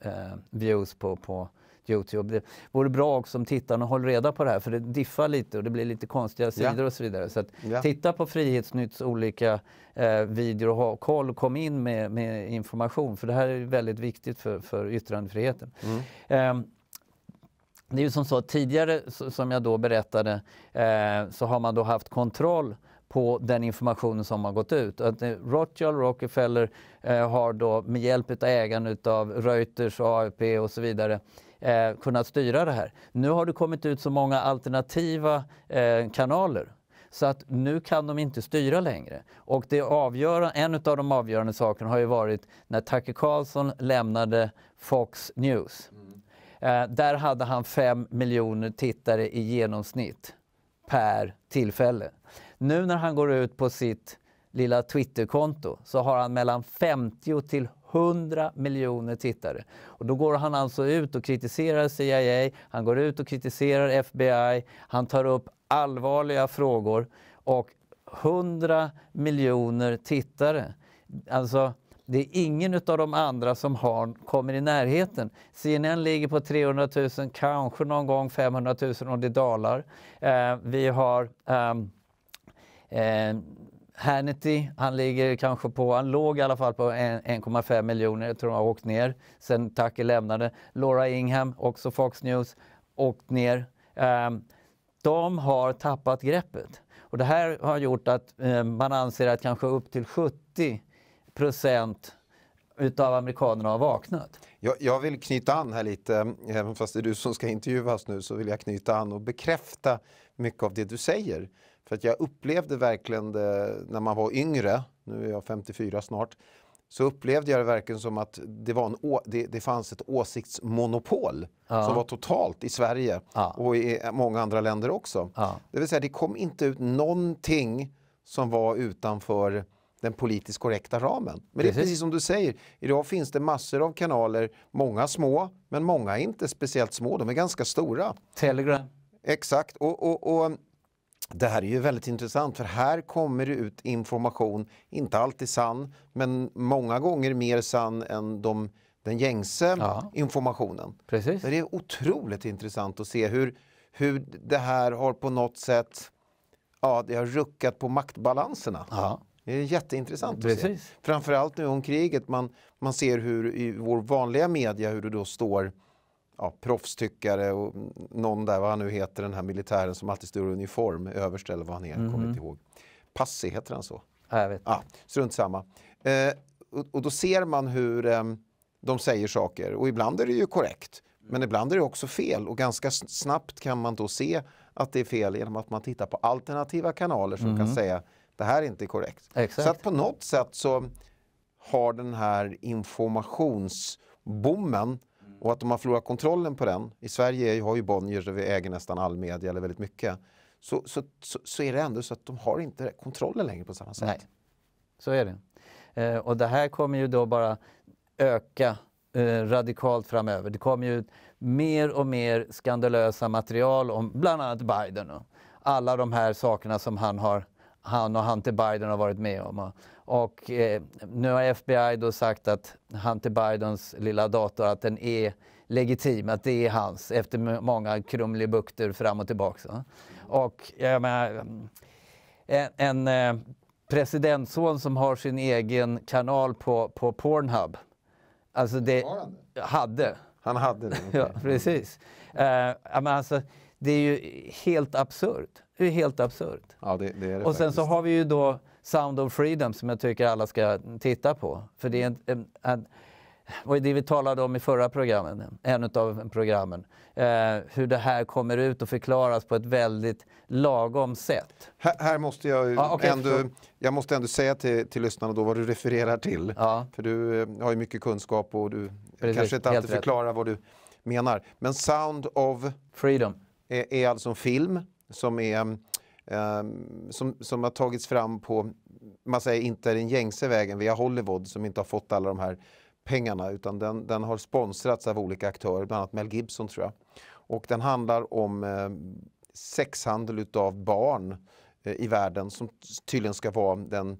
eh, views på, på Youtube. Det vore bra också om tittarna håller reda på det här för det diffar lite och det blir lite konstiga sidor yeah. och så vidare. Så yeah. titta på Frihetsnytts olika eh, videor och ha koll och kom in med, med, information för det här är väldigt viktigt för, för yttrandefriheten. Mm. Eh, det är ju som så tidigare, så, som jag då berättade, eh, så har man då haft kontroll på den informationen som har gått ut. Att eh, Rothschild Rockefeller eh, har då med hjälp av ägarna av Reuters och AFP och så vidare eh, kunnat styra det här. Nu har det kommit ut så många alternativa eh, kanaler så att nu kan de inte styra längre. Och det avgörande, en av de avgörande sakerna har ju varit när Tucker Carlson lämnade Fox News. Mm. Eh, där hade han fem miljoner tittare i genomsnitt per tillfälle. Nu när han går ut på sitt lilla Twitterkonto så har han mellan 50 till 100 miljoner tittare. Och då går han alltså ut och kritiserar CIA, han går ut och kritiserar FBI, han tar upp allvarliga frågor och 100 miljoner tittare. Alltså, det är ingen av de andra som har, kommer i närheten. CNN ligger på 300 000, kanske någon gång 500 000 om det dalar. Eh, vi har um, Eh, Hannity, han ligger kanske på, han låg i alla fall på 1,5 miljoner, jag tror han har åkt ner sen Tucker lämnade. Laura Ingham, också Fox News, åkt ner. Eh, de har tappat greppet. Och det här har gjort att eh, man anser att kanske upp till 70 procent utav amerikanerna har vaknat. Jag, jag, vill knyta an här lite, även fast det är du som ska intervjuas nu, så vill jag knyta an och bekräfta mycket av det du säger. För att jag upplevde verkligen det, när man var yngre, nu är jag 54 snart, så upplevde jag det verkligen som att det, var en å, det, det fanns ett åsiktsmonopol ja. som var totalt i Sverige ja. och i eh, många andra länder också. Ja. Det vill säga, det kom inte ut någonting som var utanför den politiskt korrekta ramen. Men precis. det är precis som du säger, idag finns det massor av kanaler, många små, men många är inte speciellt små, de är ganska stora. Telegram. Exakt, och, och, och det här är ju väldigt intressant för här kommer det ut information, inte alltid sann, men många gånger mer sann än de, den gängse ja. informationen. Precis. Det är otroligt intressant att se hur, hur det här har på något sätt ja, det har ruckat på maktbalanserna. Ja. Det är jätteintressant Precis. att se. Framförallt nu om kriget, man, man ser hur i vår vanliga media hur det då står ja, proffstyckare och någon där, vad han nu heter, den här militären som alltid står i uniform, överst eller vad han är, mm. kommer mhm. inte ihåg. Passi, heter han så? Ja, jag vet ja, strunt samma. Eh, och, och, då ser man hur eh, de säger saker och ibland är det ju korrekt. Men ibland är det också fel och ganska snabbt kan man då se att det är fel genom att man tittar på alternativa kanaler som mm. kan mhm. säga det här är inte korrekt. Exakt. Så att på något sätt så har den här informationsbommen och att om man förlorar kontrollen på den, i Sverige har ju Bonnier där vi äger nästan all media eller väldigt mycket, så, så, så, så, är det ändå så att de har inte kontrollen längre på samma sätt. Nej, så är det. Eh, och det här kommer ju då bara öka eh, radikalt framöver. Det kommer ju mer och mer skandalösa material om bland annat Biden och alla de här sakerna som han, har, han och Hunter Biden har varit med om. Och eh, nu har FBI då sagt att Hunter Bidens lilla dator, att den är legitim, att det är hans efter många krumlebukter fram och tillbaka. Och jag menar, eh, en, en eh, presidentson som har sin egen kanal på, på Pornhub. Alltså det... Hade. Han hade det? [LAUGHS] Okay. ja, precis. Uh, men alltså, det är ju helt absurt. Det är helt absurt. Ja, det, det är det och sen faktiskt. så har vi ju då Sound of Freedom som jag tycker alla ska titta på. För det är en, en, en det vi talade om i förra programmet, en av programmen, eh, hur det här kommer ut och förklaras på ett väldigt lagom sätt. Här, här måste jag, ah, okay, ändå, jag måste ändå säga till, till lyssnarna då vad du refererar till. Ja. För du eh, har ju mycket kunskap och du Precis, kanske inte alltid förklarar vad du menar. Men Sound of Freedom är, är alltså en film som är Ehm, som, som har tagits fram på, man säger inte den gängse vägen via Hollywood som inte har fått alla de här pengarna utan den, den har sponsrats av olika aktörer, bland annat Mel Gibson tror jag. Och den handlar om eh, sexhandel utav barn eh, i världen som tydligen ska vara den,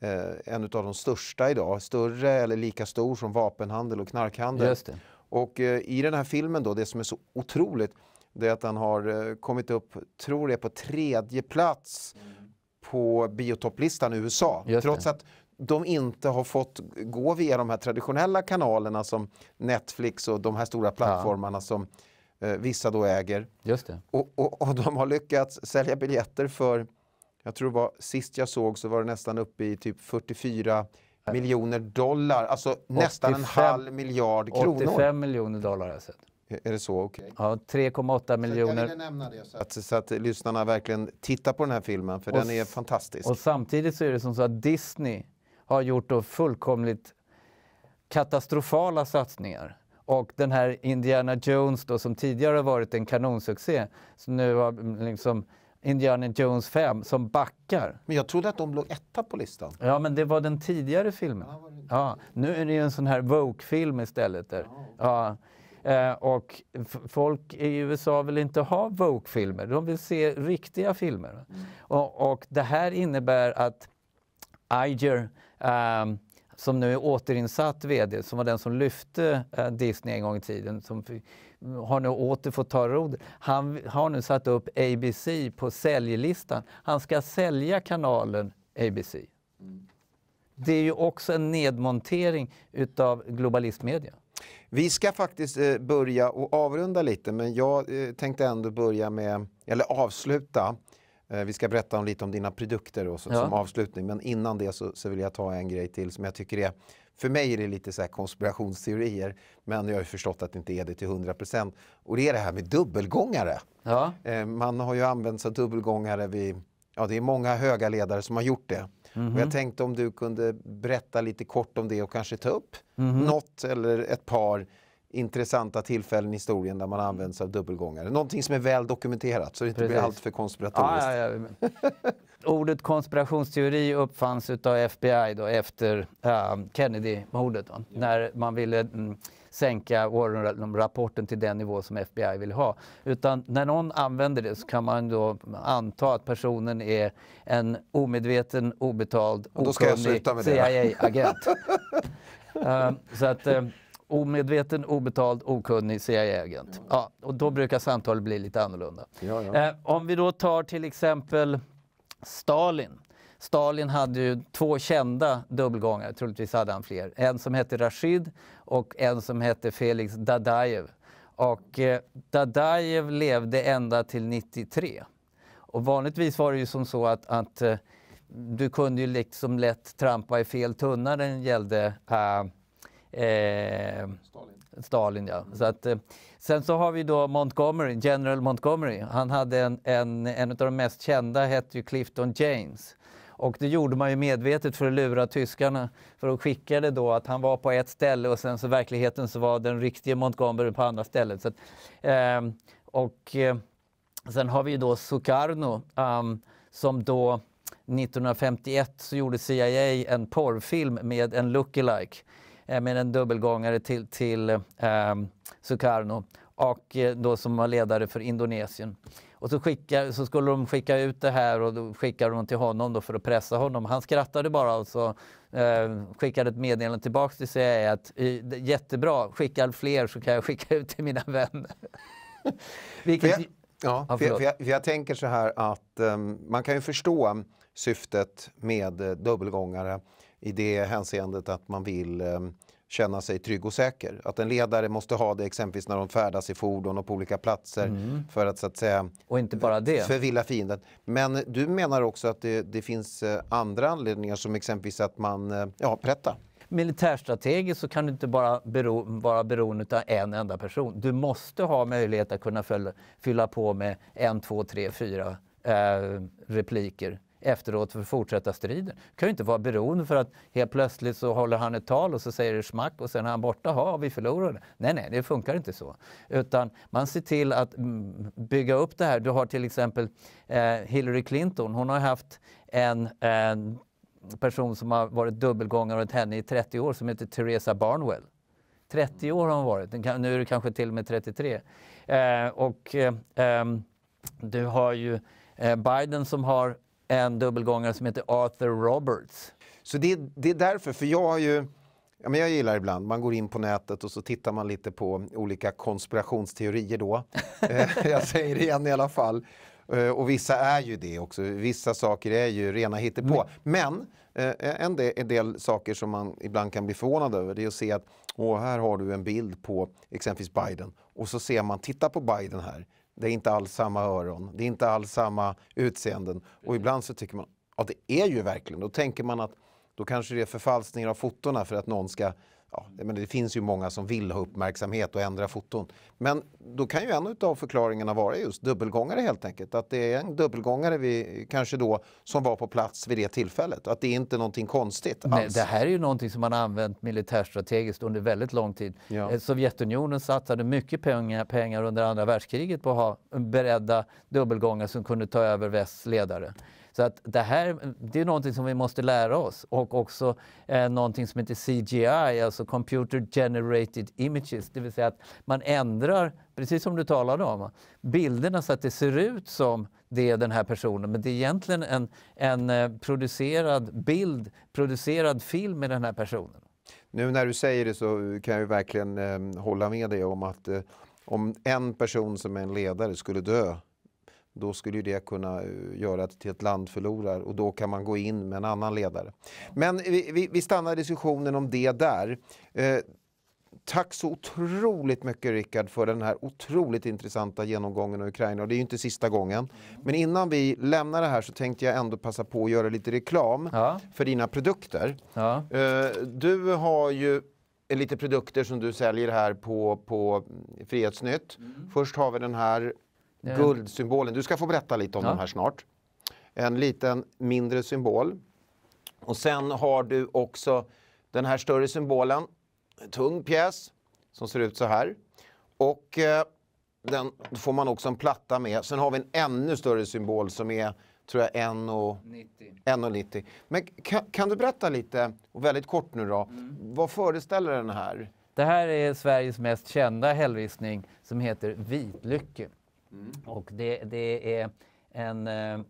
eh, en av de största idag. Större eller lika stor som vapenhandel och knarkhandel. Och eh, i den här filmen då, det som är så otroligt det är att han har eh, kommit upp, tror jag, på tredje plats på biotopplistan i USA. Just trots det. att de inte har fått gå via de här traditionella kanalerna som Netflix och de här stora plattformarna ja. som eh, vissa då äger. Just det. Och, och, och, de har lyckats sälja biljetter för, jag tror det var sist jag såg så var det nästan uppe i typ 44 miljoner dollar, alltså 85, nästan en halv miljard kronor. 85 miljoner dollar har jag sett. Är det så? Okay. Ja, 3,8 miljoner. Jag ville nämna det. Så att... Så, att lyssnarna verkligen tittar på den här filmen, för och den är fantastisk. Och samtidigt så är det som så att Disney har gjort då fullkomligt katastrofala satsningar. Och den här Indiana Jones då, som tidigare har varit en kanonsuccé, som nu har mm, liksom Indiana Jones 5 som backar. Men jag trodde att de låg etta på listan. Ja, men det var den tidigare filmen. Ja, nu är det ju en sån här Vogue-film istället. Där. Ja. Eh, och folk i USA vill inte ha Vogue-filmer, de vill se riktiga filmer. Mm. Och, och, det här innebär att Iger um, som nu är återinsatt VD, som var den som lyfte eh, Disney en gång i tiden, som har nu åter fått ta rodet. Han har nu satt upp ABC på säljlistan. Han ska sälja kanalen ABC. Mm. Det är ju också en nedmontering utav globalistmedia. Vi ska faktiskt eh, börja och avrunda lite, men jag eh, tänkte ändå börja med, eller avsluta. Eh, vi ska berätta om lite om dina produkter och så, ja. som avslutning, men innan det så, så, vill jag ta en grej till som jag tycker är, för mig är det lite så konspirationsteorier, men jag har ju förstått att det inte är det till 100%. Och det är det här med dubbelgångare. Ja. Man har ju använt sig av dubbelgångare vid, ja det är många höga ledare som har gjort det. Mm. Och jag mhm. tänkte om du kunde berätta lite kort om det och kanske ta upp mm. något eller ett par intressanta tillfällen i historien där man använder sig av dubbelgångare. Någonting som är väl dokumenterat så det inte Precis. blir alltför konspiratoriskt. Ja, ja, ja. [LAUGHS] Ordet konspirationsteori uppfanns av FBI då, efter äh, Kennedy-mordet. När man ville mm, sänka Warren-rapporten till den nivå som FBI vill ha. Utan när någon använder det så kan man då anta att personen är en omedveten, obetald, okunnig CIA-agent. uh, [LAUGHS] [LAUGHS] eh, så att uh, omedveten, obetald, okunnig CIA-agent. Mm. Ja, och då brukar samtalet bli lite annorlunda. Ja, ja. Uh, om vi då tar till exempel Stalin. Stalin hade ju två kända dubbelgångar, troligtvis hade han fler. En som hette Rashid och en som hette Felix Dadaev. Och eh, Dadaev levde ända till 93. Och vanligtvis var det ju som så att, att eh, du kunde ju liksom lätt trampa i fel tunna när det gällde eh, eh, Stalin. Stalin ja. så att, eh, sen så har vi då Montgomery, General Montgomery. Han hade en, en, en av de mest kända, hette ju Clifton James. Och det gjorde man ju medvetet för att lura tyskarna. För de skickade då att han var på ett ställe och sen så verkligheten så var den riktiga Montgomery på andra stället. Så att, eh, och eh, sen har vi då Sukarno um, som då 1951 så gjorde CIA en porrfilm med en lookalike eh, med en dubbelgångare till, till eh, Sukarno och eh, då som var ledare för Indonesien. Och så, skickar, så skulle de skicka ut det här och då skickade de till honom då för att pressa honom. Han skrattade bara och så eh, skickade ett meddelande tillbaks till CIA e att eh, jättebra, skicka fler så kan jag skicka ut till mina vänner. [LAUGHS] Vilket... för jag, ja, ja för jag, för jag, för jag, tänker så här att um, man kan ju förstå syftet med uh, dubbelgångare i det hänseendet att man vill um, känna sig trygg och säker. Att en ledare måste ha det exempelvis när de färdas i fordon och på olika platser mm. för att så att säga och inte bara det. förvilla fienden. Men du menar också att det, det finns eh, andra anledningar som exempelvis att man, eh, ja, berätta militärstrategiskt så kan du inte bara bero, vara beroende av en enda person. Du måste ha möjlighet att kunna följa, fylla på med en, två, tre, fyra eh, repliker efteråt för att fortsätta striden. Det kan ju inte vara beroende för att helt plötsligt så håller han ett tal och så säger det smack och sen är han borta. Ja, vi förlorade. Nej, nej, det funkar inte så. Utan man ser till att mm, bygga upp det här. Du har till exempel eh, Hillary Clinton. Hon har haft en, en person som har varit dubbelgångare åt henne i 30 år som heter Theresa Barnwell. 30 år har hon varit, nu är det kanske till och med 33. Eh, och eh, ehm, du har ju eh, Biden som har en dubbelgångare som heter Arthur Roberts. Så det, det är därför, för jag har ju... Ja, men jag gillar ibland, man går in på nätet och så tittar man lite på olika konspirationsteorier då. [LAUGHS] Eh, jag säger det igen i alla fall. Eh, och vissa är ju det också, vissa saker är ju rena hittepå. Mm. Men eh, en del, en del saker som man ibland kan bli förvånad över det är att se att åh, här har du en bild på exempelvis Biden och så ser man, titta på Biden här, det är inte alls samma öron, det är inte alls samma utseenden. Och mm. ibland så tycker man, ja det är ju verkligen, då tänker man att då kanske det är förfalskningar av fotona för att någon ska ja, men det finns ju många som vill ha uppmärksamhet och ändra foton. Men då kan ju en av förklaringarna vara just dubbelgångare helt enkelt. Att det är en dubbelgångare vi, kanske då, som var på plats vid det tillfället. Att det är inte någonting konstigt alls. Nej, det här är ju någonting som man har använt militärstrategiskt under väldigt lång tid. Ja. Eh, Sovjetunionen satsade mycket pengar, pengar under andra världskriget på att ha beredda dubbelgångare som kunde ta över västs ledare. Så att det här det är någonting som vi måste lära oss och också eh, någonting som heter CGI, alltså Computer Generated Images, det vill säga att man ändrar, precis som du talade om, bilderna så att det ser ut som det är den här personen men det är egentligen en, en eh, producerad bild, producerad film med den här personen. Nu när du säger det så kan jag ju verkligen eh, hålla med dig om att eh, om en person som är en ledare skulle dö då skulle det kunna eh, göra att ett land förlorar och då kan man gå in med en annan ledare. Men vi, vi, vi stannar diskussionen om det där. Eh, tack så otroligt mycket Rickard för den här otroligt intressanta genomgången av Ukraina och det är ju inte sista gången. Men innan vi lämnar det här så tänkte jag ändå passa på att göra lite reklam ja. för dina produkter. Ja. Eh, du har ju lite produkter som du säljer här på, på Frihetsnytt. Mm. Först har vi den här Eh, guldsymbolen. Du ska få berätta lite om ja. de här snart. En liten mindre symbol. Och sen har du också den här större symbolen. En tung pjäs som ser ut så här. Och eh, den får man också en platta med. Sen har vi en ännu större symbol som är tror jag 1,90. Men kan, kan, du berätta lite, och väldigt kort nu då, mm. vad föreställer den här? Det här är Sveriges mest kända hällristning som heter Vitlycke. Mm. Och det, det, är en eh,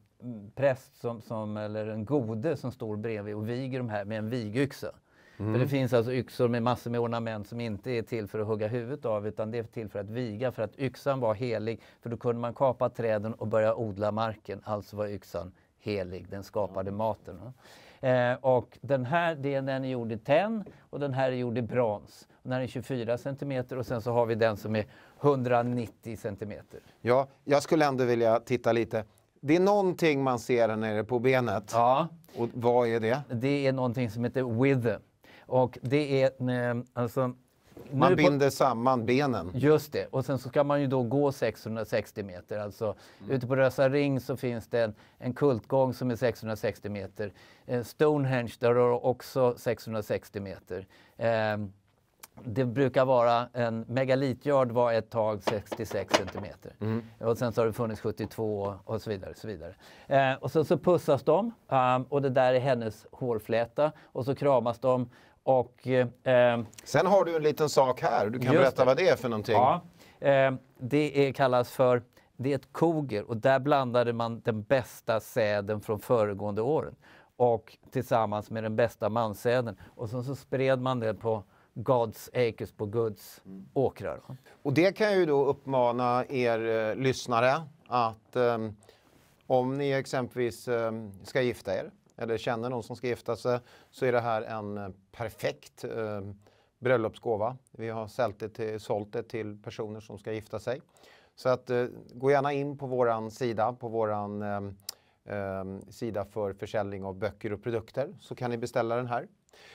präst, som, som, eller en gode, som står bredvid och viger de här med en vigyxa. Mm. För det finns alltså yxor med massor med ornament som inte är till för att hugga huvudet av utan det är till för att viga, för att yxan var helig. För då kunde man kapa träden och börja odla marken, alltså var yxan helig, den skapade maten. Eh, och den här delen är gjord i tenn och den här är gjord i brons. Den här är 24 cm och sen så har vi den som är 190 cm. Ja, jag skulle ändå vilja titta lite. Det är någonting man ser här nere på benet. Ja. Och vad är det? Det är någonting som heter wither. Och det är eh, alltså man binder på... samman benen. Just det. Och sen så ska man ju då gå 660 meter. Alltså, mm. Ute på Rösa Ring så finns det en, en kultgång som är 660 meter. Eh, Stonehenge, där har också 660 meter. Eh, det brukar vara en megalitjard, var ett tag 66 centimeter. Mm. Och sen så har det funnits 72 och så vidare. Och så, vidare. Eh, och så, så pussas de um, och det där är hennes hårfläta och så kramas de och, eh, Sen har du en liten sak här. Du kan berätta det. vad det är för någonting. Ja, eh, det är, kallas för det är ett koger och där blandade man den bästa säden från föregående åren och tillsammans med den bästa manssäden. Och sen så, spred man det på Gods acres, på Guds mm. åkrar. Och det kan ju då uppmana er eh, lyssnare att ehm, om ni exempelvis ehm, ska gifta er eller känner någon som ska gifta sig så är det här en eh, perfekt eh, bröllopsgåva. Vi har sålt det, till, sålt det till personer som ska gifta sig. Så att, eh, gå gärna in på vår sida, på vår eh, eh, sida för försäljning av böcker och produkter så kan ni beställa den här.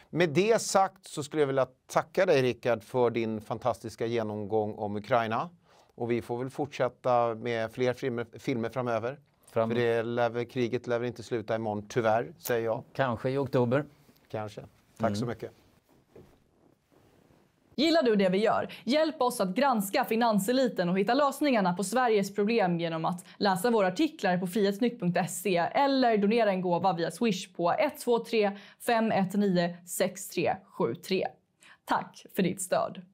Med det sagt så skulle jag vilja tacka dig Rickard för din fantastiska genomgång om Ukraina. Och vi får väl fortsätta med fler filmer, filmer framöver. Fram... För det lär, kriget lär väl inte sluta imorgon, tyvärr, säger jag. Kanske i oktober. Kanske. Tack mm. så mycket. Gillar du det vi gör? Hjälp oss att granska finanseliten och hitta lösningarna på Sveriges problem genom att läsa våra artiklar på frihetsnytt.se eller donera en gåva via Swish på 123 519 6373. Tack för ditt stöd!